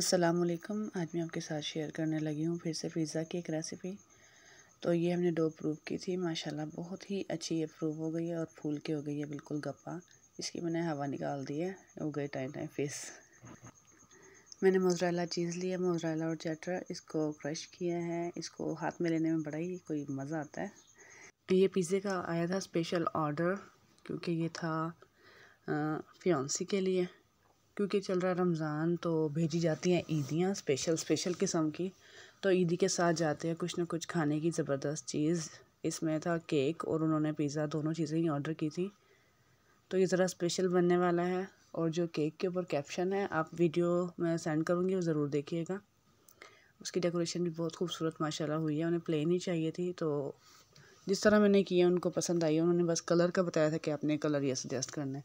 असलकम आज मैं आपके साथ शेयर करने लगी हूँ फिर से पिज़्ज़ा की एक रेसिपी तो ये हमने डो प्रूव की थी माशाल्लाह बहुत ही अच्छी ये प्रूव हो गई है और फूल के हो गई है बिल्कुल गप्पा इसकी मैंने हवा निकाल दी है हो गए टाइम टाइम फेस मैंने मोजरेला चीज़ लिया है मोजरेला और चटर इसको क्रश किया है इसको हाथ में लेने में बड़ा ही कोई मज़ा आता है ये पिज़्ज़े का आया था स्पेशल ऑर्डर क्योंकि ये था फ्योंसी के लिए क्योंकि चल रहा है रमज़ान तो भेजी जाती हैं ईदियाँ स्पेशल स्पेशल किस्म की तो ईदी के साथ जाते हैं कुछ ना कुछ खाने की ज़बरदस्त चीज़ इसमें था केक और उन्होंने पिज़्ज़ा दोनों चीज़ें ही ऑर्डर की थी तो ये ज़रा स्पेशल बनने वाला है और जो केक के ऊपर कैप्शन है आप वीडियो मैं सेंड करूँगी वो ज़रूर देखिएगा उसकी डेकोरेशन भी बहुत खूबसूरत माशाल्लाह हुई है उन्हें प्लेन ही चाहिए थी तो जिस तरह मैंने किया उनको पसंद आई उन्होंने बस कलर का बताया था कि आपने कलर ये सजेस्ट करना है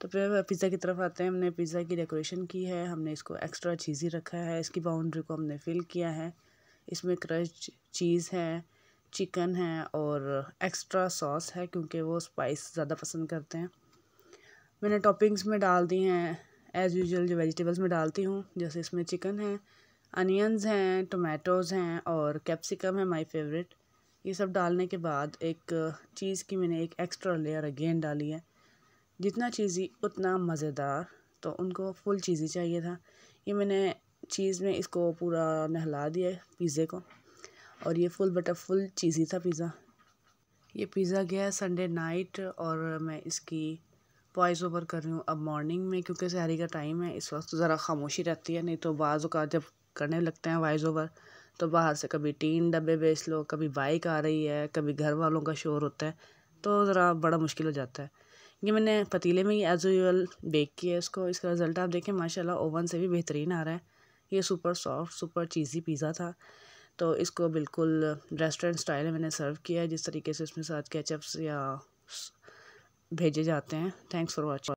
तो फिर पिज़्ज़ा की तरफ आते हैं हमने पिज़्ज़ा की डेकोरेशन की है हमने इसको एक्स्ट्रा चीज़ी रखा है इसकी बाउंड्री को हमने फिल किया है इसमें क्रश चीज़ है चिकन है और एक्स्ट्रा सॉस है क्योंकि वो स्पाइस ज़्यादा पसंद करते हैं मैंने टॉपिंग्स में डाल दी हैं एज़ यूजल जो वेजिटेबल्स में डालती हूँ जैसे इसमें चिकन है अनियंस हैं टोमेटोज़ हैं और कैप्सिकम है माय फेवरेट ये सब डालने के बाद एक चीज़ की मैंने एक एक्स्ट्रा लेयर अगेन डाली है जितना चीज़ी उतना मज़ेदार तो उनको फुल चीज़ी चाहिए था ये मैंने चीज़ में इसको पूरा नहला दिया पिज़्ज़े को और ये फुल बटर फुल चीज़ी था पिज़्ज़ा ये पिज़्ज़ा गया संडे नाइट और मैं इसकी वॉइस ओवर कर रही हूँ अब मॉर्निंग में क्योंकि सहरी का टाइम है इस वक्त ज़रा खामोशी रहती है नहीं तो बाज़ का जब करने लगते हैं वॉइस ओवर तो बाहर से कभी टीन डब्बे बेच लो कभी बाइक आ रही है कभी घर वालों का शोर होता है तो ज़रा बड़ा मुश्किल हो जाता है ये मैंने पतीले में ही एज़ यूजल बेक किया है इसको इसका रिज़ल्ट आप देखें माशाल्लाह ओवन से भी बेहतरीन आ रहा है ये super soft super cheesy pizza था तो इसको बिल्कुल रेस्टोरेंट स्टाइल में मैंने सर्व किया है जिस तरीके से इसमें साथ केचअप्स या भेजे जाते हैं थैंक्स फॉर वॉचिंग